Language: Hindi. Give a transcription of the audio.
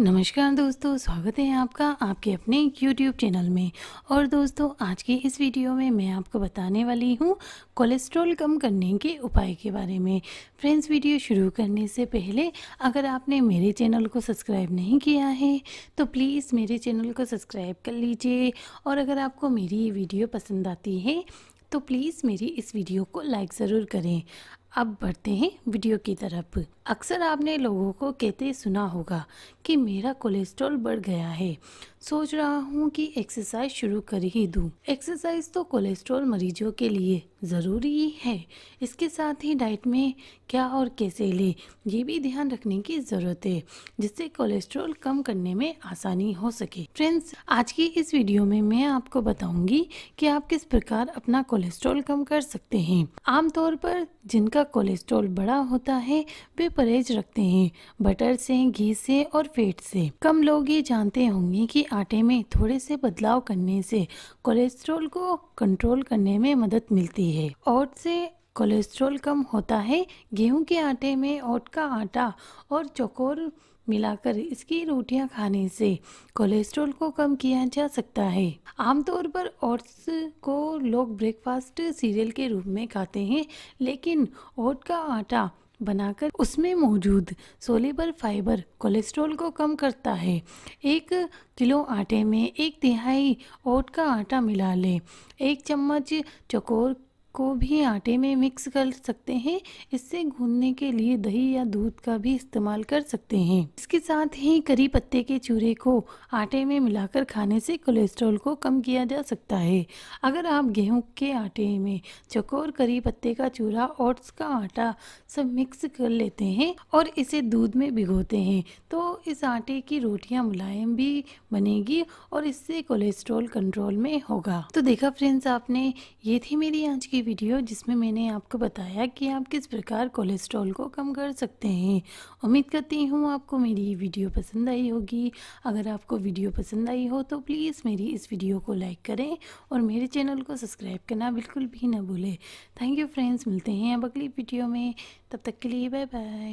नमस्कार दोस्तों स्वागत है आपका आपके अपने YouTube चैनल में और दोस्तों आज की इस वीडियो में मैं आपको बताने वाली हूँ कोलेस्ट्रॉल कम करने के उपाय के बारे में फ्रेंड्स वीडियो शुरू करने से पहले अगर आपने मेरे चैनल को सब्सक्राइब नहीं किया है तो प्लीज़ मेरे चैनल को सब्सक्राइब कर लीजिए और अगर आपको मेरी ये वीडियो पसंद आती है तो प्लीज़ मेरी इस वीडियो को लाइक ज़रूर करें अब बढ़ते हैं वीडियो की तरफ अक्सर आपने लोगों को कहते सुना होगा कि मेरा कोलेस्ट्रॉल बढ़ गया है सोच रहा हूँ कि एक्सरसाइज शुरू कर ही दूँ एक्सरसाइज तो कोलेस्ट्रॉल मरीजों के लिए ज़रूरी ही है इसके साथ ही डाइट में क्या और कैसे लें ये भी ध्यान रखने की ज़रूरत है जिससे कोलेस्ट्रॉल कम करने में आसानी हो सके फ्रेंड्स आज की इस वीडियो में मैं आपको बताऊंगी कि आप किस प्रकार अपना कोलेस्ट्रॉल कम कर सकते हैं आमतौर पर जिनका जिनका कोलेस्ट्रॉल बड़ा होता है वे परहेज रखते हैं बटर से घी से और फेट से कम लोग ये जानते होंगे कि आटे में थोड़े से बदलाव करने से कोलेस्ट्रॉल को कंट्रोल करने में मदद मिलती है ओट से कोलेस्ट्रॉल कम होता है गेहूं के आटे में ओट का आटा और चकोर मिलाकर इसकी रोटियां खाने से कोलेस्ट्रॉल को कम किया जा सकता है आमतौर पर ओट्स को लोग ब्रेकफास्ट सीरियल के रूप में खाते हैं लेकिन ओट का आटा बनाकर उसमें मौजूद सोलेबर फाइबर कोलेस्ट्रॉल को कम करता है एक किलो आटे में एक तिहाई ओट का आटा मिला लें एक चम्मच चकोर को भी आटे में मिक्स कर सकते हैं इससे गूंदने के लिए दही या दूध का भी इस्तेमाल कर सकते हैं इसके साथ ही करी पत्ते के चूरे को आटे में मिलाकर खाने से कोलेस्ट्रॉल को कम किया जा सकता है अगर आप गेहूं के आटे में चकोर करी पत्ते का चूरा ओट्स का आटा सब मिक्स कर लेते हैं और इसे दूध में भिगोते हैं तो इस आटे की रोटियाँ मुलायम भी बनेगी और इससे कोलेस्ट्रॉल कंट्रोल में होगा तो देखा फ्रेंड्स आपने ये थी मेरी आज की की वीडियो जिसमें मैंने आपको बताया कि आप किस प्रकार कोलेस्ट्रॉल को कम कर सकते हैं उम्मीद करती हूँ आपको मेरी ये वीडियो पसंद आई होगी अगर आपको वीडियो पसंद आई हो तो प्लीज़ मेरी इस वीडियो को लाइक करें और मेरे चैनल को सब्सक्राइब करना बिल्कुल भी ना भूलें थैंक यू फ्रेंड्स मिलते हैं अब अगली वीडियो में तब तक के लिए बाय बाय